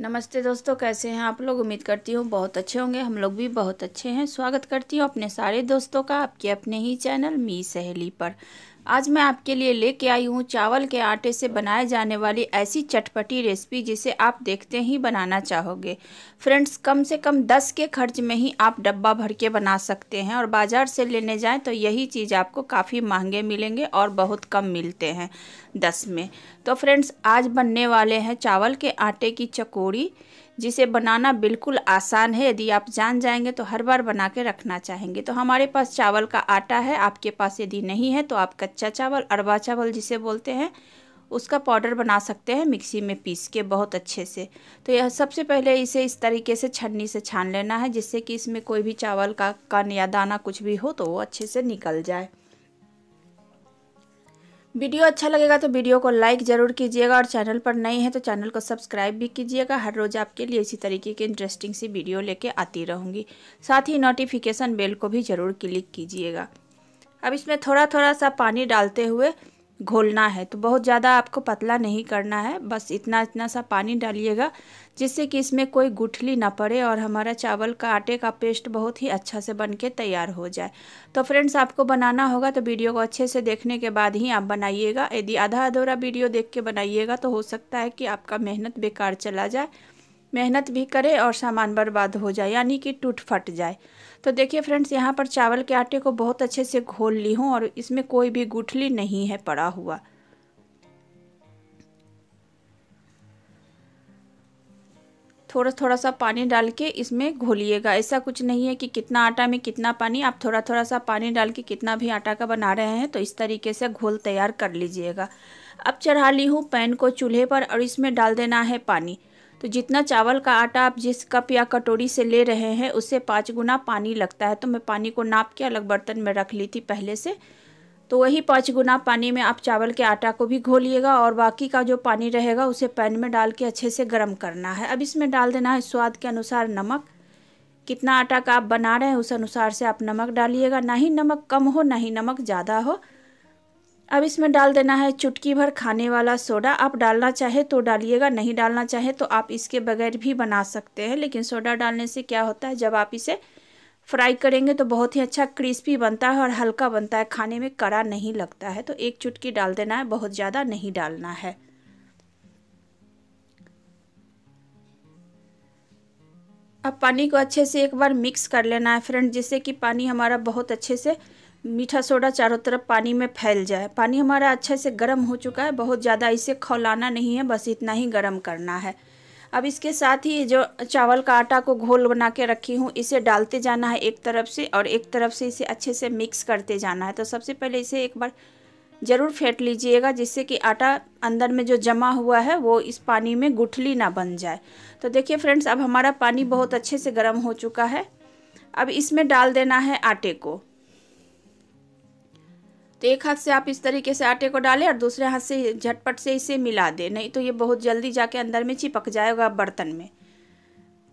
नमस्ते दोस्तों कैसे हैं आप लोग उम्मीद करती हूँ बहुत अच्छे होंगे हम लोग भी बहुत अच्छे हैं स्वागत करती हूँ अपने सारे दोस्तों का आपके अपने ही चैनल मी सहेली पर आज मैं आपके लिए लेके आई हूँ चावल के आटे से बनाए जाने वाली ऐसी चटपटी रेसिपी जिसे आप देखते ही बनाना चाहोगे फ्रेंड्स कम से कम दस के खर्च में ही आप डब्बा भर के बना सकते हैं और बाज़ार से लेने जाएं तो यही चीज़ आपको काफ़ी महंगे मिलेंगे और बहुत कम मिलते हैं दस में तो फ्रेंड्स आज बनने वाले हैं चावल के आटे की चकोड़ी जिसे बनाना बिल्कुल आसान है यदि आप जान जाएंगे तो हर बार बना के रखना चाहेंगे तो हमारे पास चावल का आटा है आपके पास यदि नहीं है तो आप कच्चा चावल अरवा चावल जिसे बोलते हैं उसका पाउडर बना सकते हैं मिक्सी में पीस के बहुत अच्छे से तो यह सबसे पहले इसे इस तरीके से छन्नी से छान लेना है जिससे कि इसमें कोई भी चावल का कन या दाना कुछ भी हो तो वो अच्छे से निकल जाए वीडियो अच्छा लगेगा तो वीडियो को लाइक ज़रूर कीजिएगा और चैनल पर नए हैं तो चैनल को सब्सक्राइब भी कीजिएगा हर रोज़ आपके लिए इसी तरीके की इंटरेस्टिंग सी वीडियो लेके आती रहूँगी साथ ही नोटिफिकेशन बेल को भी ज़रूर क्लिक कीजिएगा अब इसमें थोड़ा थोड़ा सा पानी डालते हुए घोलना है तो बहुत ज़्यादा आपको पतला नहीं करना है बस इतना इतना सा पानी डालिएगा जिससे कि इसमें कोई गुठली ना पड़े और हमारा चावल का आटे का पेस्ट बहुत ही अच्छा से बन के तैयार हो जाए तो फ्रेंड्स आपको बनाना होगा तो वीडियो को अच्छे से देखने के बाद ही आप बनाइएगा यदि आधा अधूरा वीडियो देख के बनाइएगा तो हो सकता है कि आपका मेहनत बेकार चला जाए मेहनत भी करे और सामान बर्बाद हो जाए यानी कि टूट फट जाए तो देखिए फ्रेंड्स यहाँ पर चावल के आटे को बहुत अच्छे से घोल ली हूँ और इसमें कोई भी गुठली नहीं है पड़ा हुआ थोड़ा थोड़ा सा पानी डाल के इसमें घोलिएगा ऐसा कुछ नहीं है कि कितना आटा में कितना पानी आप थोड़ा थोड़ा सा पानी डाल के कितना भी आटा का बना रहे हैं तो इस तरीके से घोल तैयार कर लीजिएगा अब चढ़ा ली हूँ पैन को चूल्हे पर और इसमें डाल देना है पानी तो जितना चावल का आटा आप जिस कप या कटोरी से ले रहे हैं उससे पाँच गुना पानी लगता है तो मैं पानी को नाप के अलग बर्तन में रख ली थी पहले से तो वही पाँच गुना पानी में आप चावल के आटा को भी घोलिएगा और बाकी का जो पानी रहेगा उसे पैन में डाल के अच्छे से गर्म करना है अब इसमें डाल देना है स्वाद के अनुसार नमक कितना आटा का आप बना रहे हैं उस अनुसार से आप नमक डालिएगा ना ही नमक कम हो ना ही नमक ज़्यादा हो अब इसमें डाल देना है चुटकी भर खाने वाला सोडा आप डालना चाहे तो डालिएगा नहीं डालना चाहे तो आप इसके बगैर भी बना सकते हैं लेकिन सोडा डालने से क्या होता है जब आप इसे फ्राई करेंगे तो बहुत ही अच्छा क्रिस्पी बनता है और हल्का बनता है खाने में कड़ा नहीं लगता है तो एक चुटकी डाल देना है बहुत ज़्यादा नहीं डालना है अब पानी को अच्छे से एक बार मिक्स कर लेना है फ्रेंड जिससे कि पानी हमारा बहुत अच्छे से मीठा सोडा चारों तरफ पानी में फैल जाए पानी हमारा अच्छे से गर्म हो चुका है बहुत ज़्यादा इसे खौलाना नहीं है बस इतना ही गर्म करना है अब इसके साथ ही जो चावल का आटा को घोल बना के रखी हूँ इसे डालते जाना है एक तरफ से और एक तरफ से इसे अच्छे से मिक्स करते जाना है तो सबसे पहले इसे एक बार ज़रूर फेंट लीजिएगा जिससे कि आटा अंदर में जो जमा हुआ है वो इस पानी में गुठली ना बन जाए तो देखिए फ्रेंड्स अब हमारा पानी बहुत अच्छे से गर्म हो चुका है अब इसमें डाल देना है आटे को तो एक हाथ से आप इस तरीके से आटे को डालें और दूसरे हाथ से झटपट से इसे मिला दें नहीं तो ये बहुत जल्दी जाके अंदर में चिपक जाएगा बर्तन में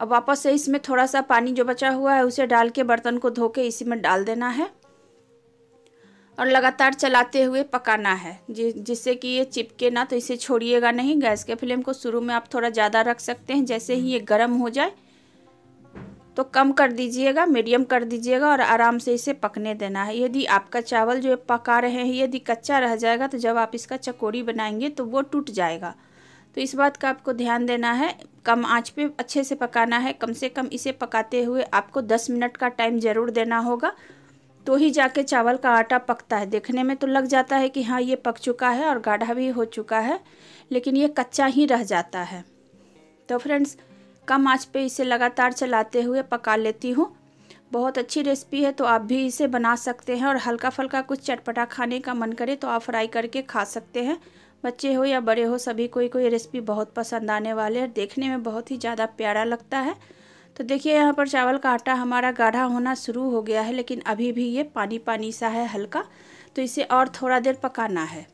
अब वापस से इसमें थोड़ा सा पानी जो बचा हुआ है उसे डाल के बर्तन को धो के इसी में डाल देना है और लगातार चलाते हुए पकाना है जि जिससे कि ये चिपके ना तो इसे छोड़िएगा नहीं गैस के फ्लेम को शुरू में आप थोड़ा ज़्यादा रख सकते हैं जैसे ही ये गर्म हो जाए तो कम कर दीजिएगा मीडियम कर दीजिएगा और आराम से इसे पकने देना है यदि आपका चावल जो पका रहे हैं यदि कच्चा रह जाएगा तो जब आप इसका चकोरी बनाएंगे तो वो टूट जाएगा तो इस बात का आपको ध्यान देना है कम आंच पे अच्छे से पकाना है कम से कम इसे पकाते हुए आपको 10 मिनट का टाइम ज़रूर देना होगा तो ही जाके चावल का आटा पकता है देखने में तो लग जाता है कि हाँ ये पक चुका है और गाढ़ा भी हो चुका है लेकिन ये कच्चा ही रह जाता है तो फ्रेंड्स कम आंच पे इसे लगातार चलाते हुए पका लेती हूँ बहुत अच्छी रेसिपी है तो आप भी इसे बना सकते हैं और हल्का फुल्का कुछ चटपटा खाने का मन करे तो आप फ्राई करके खा सकते हैं बच्चे हो या बड़े हो सभी को कोई रेसिपी बहुत पसंद आने वाले है देखने में बहुत ही ज़्यादा प्यारा लगता है तो देखिए यहाँ पर चावल का आटा हमारा गाढ़ा होना शुरू हो गया है लेकिन अभी भी ये पानी पानी सा है हल्का तो इसे और थोड़ा देर पकाना है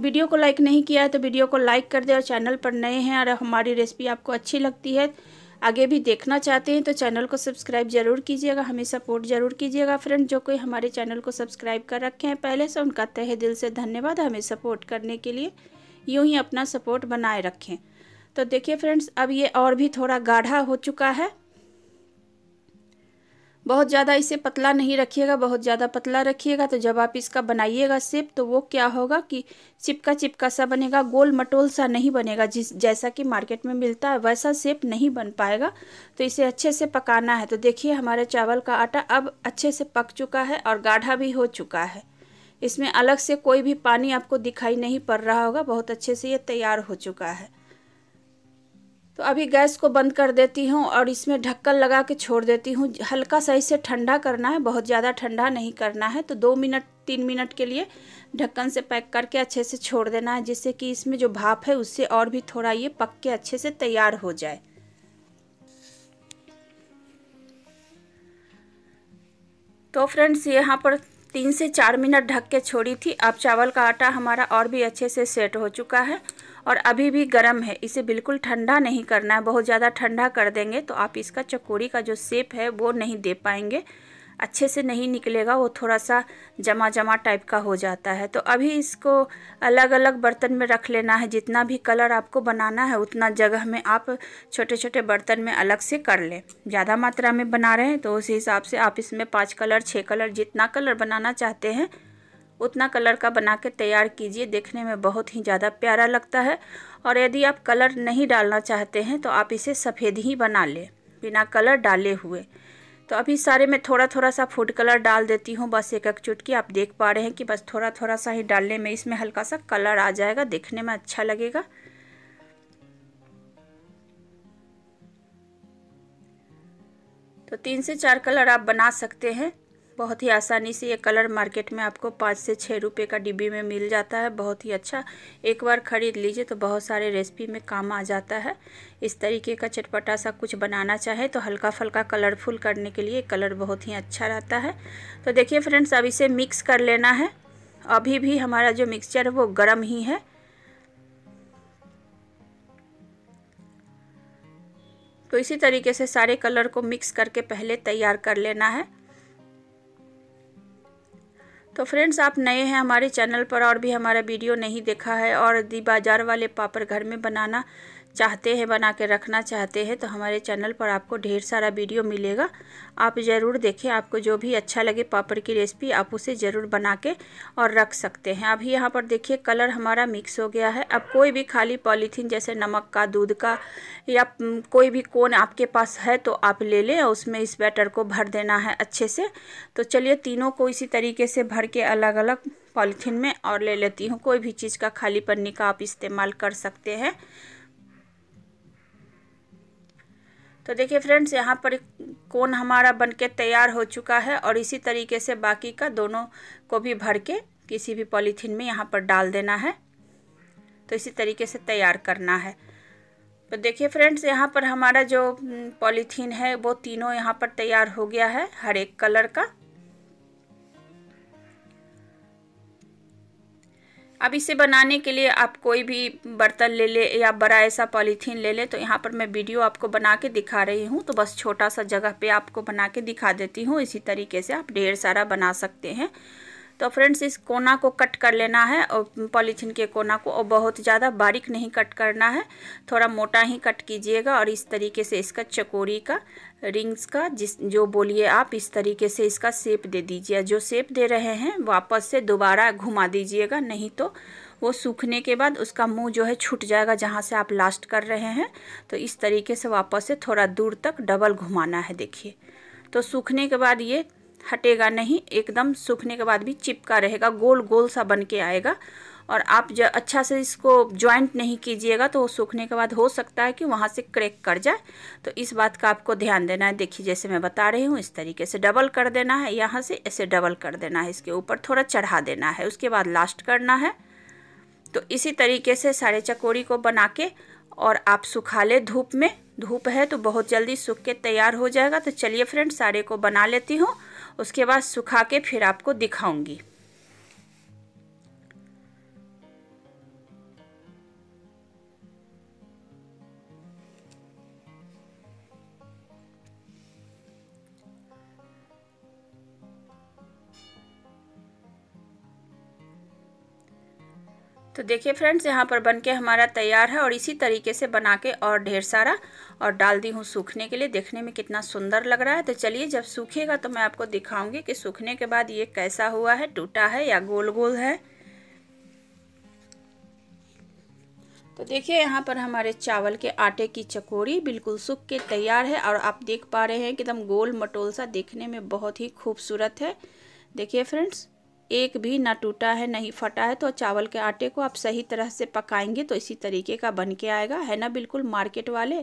वीडियो को लाइक नहीं किया है तो वीडियो को लाइक कर दे और चैनल पर नए हैं और हमारी रेसिपी आपको अच्छी लगती है आगे भी देखना चाहते हैं तो चैनल को सब्सक्राइब ज़रूर कीजिएगा हमें सपोर्ट ज़रूर कीजिएगा फ्रेंड जो कोई हमारे चैनल को सब्सक्राइब कर रखे हैं पहले से उनका तहे दिल से धन्यवाद हमें सपोर्ट करने के लिए यूँ ही अपना सपोर्ट बनाए रखें तो देखिए फ्रेंड्स अब ये और भी थोड़ा गाढ़ा हो चुका है बहुत ज़्यादा इसे पतला नहीं रखिएगा बहुत ज़्यादा पतला रखिएगा तो जब आप इसका बनाइएगा सेप तो वो क्या होगा कि चिपका चिपका सा बनेगा गोल मटोल सा नहीं बनेगा जिस जैसा कि मार्केट में मिलता है वैसा सेप नहीं बन पाएगा तो इसे अच्छे से पकाना है तो देखिए हमारे चावल का आटा अब अच्छे से पक चुका है और गाढ़ा भी हो चुका है इसमें अलग से कोई भी पानी आपको दिखाई नहीं पड़ रहा होगा बहुत अच्छे से ये तैयार हो चुका है तो अभी गैस को बंद कर देती हूँ और इसमें ढक्कन लगा के छोड़ देती हूँ हल्का सा इसे ठंडा करना है बहुत ज़्यादा ठंडा नहीं करना है तो दो मिनट तीन मिनट के लिए ढक्कन से पैक करके अच्छे से छोड़ देना है जिससे कि इसमें जो भाप है उससे और भी थोड़ा ये पक के अच्छे से तैयार हो जाए तो फ्रेंड्स यहाँ पर तीन से चार मिनट ढक के छोड़ी थी अब चावल का आटा हमारा और भी अच्छे से सेट हो चुका है और अभी भी गर्म है इसे बिल्कुल ठंडा नहीं करना है बहुत ज़्यादा ठंडा कर देंगे तो आप इसका चकोरी का जो सेप है वो नहीं दे पाएंगे अच्छे से नहीं निकलेगा वो थोड़ा सा जमा जमा टाइप का हो जाता है तो अभी इसको अलग अलग बर्तन में रख लेना है जितना भी कलर आपको बनाना है उतना जगह में आप छोटे छोटे बर्तन में अलग से कर लें ज़्यादा मात्रा में बना रहे हैं तो उस हिसाब से आप इसमें पाँच कलर छः कलर जितना कलर बनाना चाहते हैं उतना कलर का बना के तैयार कीजिए देखने में बहुत ही ज़्यादा प्यारा लगता है और यदि आप कलर नहीं डालना चाहते हैं तो आप इसे सफ़ेद ही बना लें बिना कलर डाले हुए तो अभी सारे में थोड़ा थोड़ा सा फूड कलर डाल देती हूँ बस एक एक चुटकी आप देख पा रहे हैं कि बस थोड़ा थोड़ा सा ही डालने में इसमें हल्का सा कलर आ जाएगा देखने में अच्छा लगेगा तो तीन से चार कलर आप बना सकते हैं बहुत ही आसानी से ये कलर मार्केट में आपको पाँच से छः रुपये का डिब्बी में मिल जाता है बहुत ही अच्छा एक बार ख़रीद लीजिए तो बहुत सारे रेसिपी में काम आ जाता है इस तरीके का चटपटा सा कुछ बनाना चाहे तो हल्का फुल्का कलरफुल करने के लिए कलर बहुत ही अच्छा रहता है तो देखिए फ्रेंड्स अब इसे मिक्स कर लेना है अभी भी हमारा जो मिक्सचर है वो गर्म ही है तो इसी तरीके से सारे कलर को मिक्स करके पहले तैयार कर लेना है तो फ्रेंड्स आप नए हैं हमारे चैनल पर और भी हमारा वीडियो नहीं देखा है और दी बाज़ार वाले पापड़ घर में बनाना चाहते हैं बना के रखना चाहते हैं तो हमारे चैनल पर आपको ढेर सारा वीडियो मिलेगा आप ज़रूर देखें आपको जो भी अच्छा लगे पापड़ की रेसिपी आप उसे ज़रूर बना के और रख सकते हैं अभी यहाँ पर देखिए कलर हमारा मिक्स हो गया है अब कोई भी खाली पॉलीथीन जैसे नमक का दूध का या कोई भी कोन आपके पास है तो आप ले लें उसमें इस बैटर को भर देना है अच्छे से तो चलिए तीनों को इसी तरीके से भर के अलग अलग पॉलीथीन में और ले लेती हूँ कोई भी चीज़ का खाली पन्नी का आप इस्तेमाल कर सकते हैं तो देखिए फ्रेंड्स यहाँ पर कोन हमारा बनके तैयार हो चुका है और इसी तरीके से बाकी का दोनों को भी भर के किसी भी पॉलीथीन में यहाँ पर डाल देना है तो इसी तरीके से तैयार करना है तो देखिए फ्रेंड्स यहाँ पर हमारा जो हम्म, पॉलीथीन है वो तीनों यहाँ पर तैयार हो गया है हर एक कलर का अब इसे बनाने के लिए आप कोई भी बर्तन ले ले या बड़ा ऐसा पॉलीथीन ले ले तो यहाँ पर मैं वीडियो आपको बना के दिखा रही हूँ तो बस छोटा सा जगह पे आपको बना के दिखा देती हूँ इसी तरीके से आप ढेर सारा बना सकते हैं तो फ्रेंड्स इस कोना को कट कर लेना है और पॉलीथीन के कोना को और बहुत ज़्यादा बारीक नहीं कट करना है थोड़ा मोटा ही कट कीजिएगा और इस तरीके से इसका चकोरी का रिंग्स का जिस जो बोलिए आप इस तरीके से इसका सेप दे दीजिए जो सेप दे रहे हैं वापस से दोबारा घुमा दीजिएगा नहीं तो वो सूखने के बाद उसका मुंह जो है छूट जाएगा जहाँ से आप लास्ट कर रहे हैं तो इस तरीके से वापस से थोड़ा दूर तक डबल घुमाना है देखिए तो सूखने के बाद ये हटेगा नहीं एकदम सूखने के बाद भी चिपका रहेगा गोल गोल सा बन के आएगा और आप जो अच्छा से इसको ज्वाइंट नहीं कीजिएगा तो वो सूखने के बाद हो सकता है कि वहाँ से क्रैक कर जाए तो इस बात का आपको ध्यान देना है देखिए जैसे मैं बता रही हूँ इस तरीके से डबल कर देना है यहाँ से ऐसे डबल कर देना है इसके ऊपर थोड़ा चढ़ा देना है उसके बाद लास्ट करना है तो इसी तरीके से सारे चकोरी को बना के और आप सुखा ले धूप में धूप है तो बहुत जल्दी सूख के तैयार हो जाएगा तो चलिए फ्रेंड साड़े को बना लेती हूँ उसके बाद सुखा के फिर आपको दिखाऊंगी तो देखिए फ्रेंड्स यहाँ पर बनके हमारा तैयार है और इसी तरीके से बना के और ढेर सारा और डाल दी हूँ सूखने के लिए देखने में कितना सुंदर लग रहा है तो चलिए जब सूखेगा तो मैं आपको दिखाऊंगी कि सूखने के बाद ये कैसा हुआ है टूटा है या गोल गोल है तो देखिए यहाँ पर हमारे चावल के आटे की चकोरी बिल्कुल सूख के तैयार है और आप देख पा रहे हैं कि एकदम गोल मटोल सा देखने में बहुत ही खूबसूरत है देखिए फ्रेंड्स एक भी ना टूटा है नहीं फटा है तो चावल के आटे को आप सही तरह से पकाएंगे तो इसी तरीके का बन के आएगा है ना बिल्कुल मार्केट वाले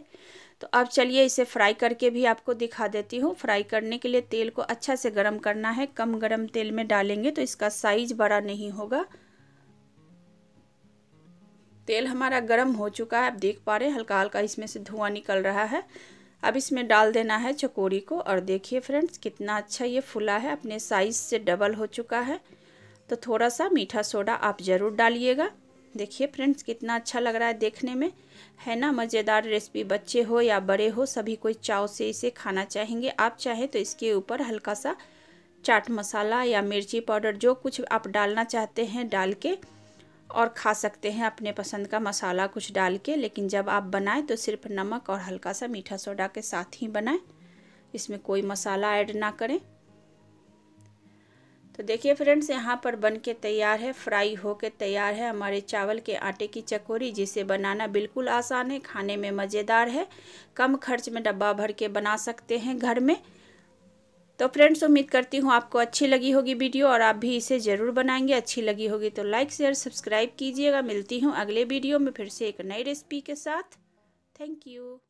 तो अब चलिए इसे फ्राई करके भी आपको दिखा देती हूँ फ्राई करने के लिए तेल को अच्छा से गर्म करना है कम गर्म तेल में डालेंगे तो इसका साइज बड़ा नहीं होगा तेल हमारा गर्म हो चुका है आप देख पा रहे हैं हल्का हल्का इसमें से धुआं निकल रहा है अब इसमें डाल देना है चकोरी को और देखिए फ्रेंड्स कितना अच्छा ये फुला है अपने साइज़ से डबल हो चुका है तो थोड़ा सा मीठा सोडा आप ज़रूर डालिएगा देखिए फ्रेंड्स कितना अच्छा लग रहा है देखने में है ना मज़ेदार रेसिपी बच्चे हो या बड़े हो सभी कोई चाव से इसे खाना चाहेंगे आप चाहें तो इसके ऊपर हल्का सा चाट मसाला या मिर्ची पाउडर जो कुछ आप डालना चाहते हैं डाल के और खा सकते हैं अपने पसंद का मसाला कुछ डाल के लेकिन जब आप बनाएं तो सिर्फ नमक और हल्का सा मीठा सोडा के साथ ही बनाएं इसमें कोई मसाला ऐड ना करें तो देखिए फ्रेंड्स यहाँ पर बन के तैयार है फ्राई हो के तैयार है हमारे चावल के आटे की चकोरी जिसे बनाना बिल्कुल आसान है खाने में मज़ेदार है कम खर्च में डब्बा भर के बना सकते हैं घर में तो फ्रेंड्स उम्मीद करती हूँ आपको अच्छी लगी होगी वीडियो और आप भी इसे ज़रूर बनाएंगे अच्छी लगी होगी तो लाइक शेयर सब्सक्राइब कीजिएगा मिलती हूँ अगले वीडियो में फिर से एक नई रेसिपी के साथ थैंक यू